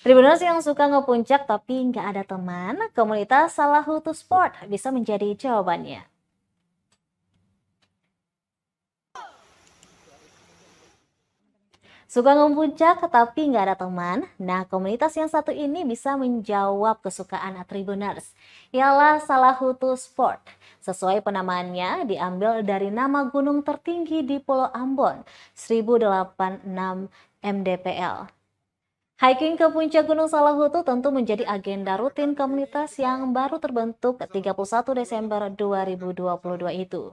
Tribuners yang suka ngepuncak tapi nggak ada teman, komunitas Salahutu Sport bisa menjadi jawabannya. Suka ngepuncak tapi nggak ada teman? Nah, komunitas yang satu ini bisa menjawab kesukaan Tribuners, ialah Salahutu Sport. Sesuai penamaannya, diambil dari nama gunung tertinggi di Pulau Ambon, 1086 MDPL. Hiking ke puncak Gunung Salahutu tentu menjadi agenda rutin komunitas yang baru terbentuk 31 Desember 2022 itu.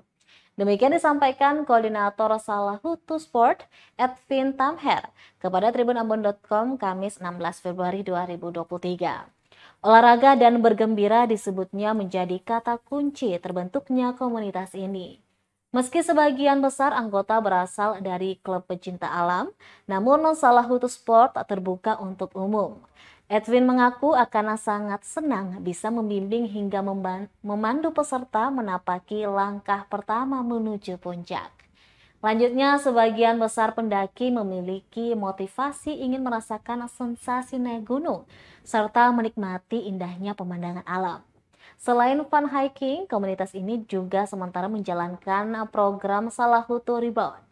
Demikian disampaikan Koordinator Salahutu Sport Edwin Tamher kepada tribunambon.com Kamis 16 Februari 2023. Olahraga dan bergembira disebutnya menjadi kata kunci terbentuknya komunitas ini. Meski sebagian besar anggota berasal dari klub pecinta alam, namun hutu Sport terbuka untuk umum. Edwin mengaku akan sangat senang bisa membimbing hingga memandu peserta menapaki langkah pertama menuju puncak. Lanjutnya, sebagian besar pendaki memiliki motivasi ingin merasakan sensasi naik gunung serta menikmati indahnya pemandangan alam. Selain fun hiking, komunitas ini juga sementara menjalankan program Salahutu Rebound,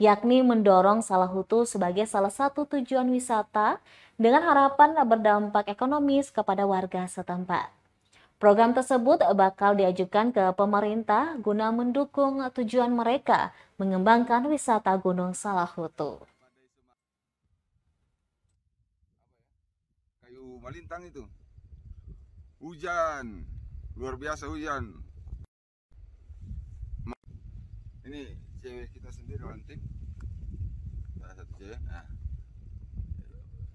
yakni mendorong Salahutu sebagai salah satu tujuan wisata dengan harapan berdampak ekonomis kepada warga setempat. Program tersebut bakal diajukan ke pemerintah guna mendukung tujuan mereka mengembangkan wisata Gunung Salahutu. Kayu malintang itu. Hujan luar biasa hujan ini cewek kita sendiri ranting salah satu cewek nah.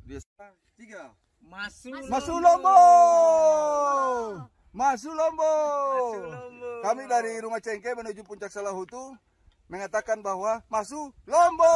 biasa tiga masuk masuk lombo masuk lombo kami dari rumah cengkeh menuju puncak salahutu mengatakan bahwa masuk lombo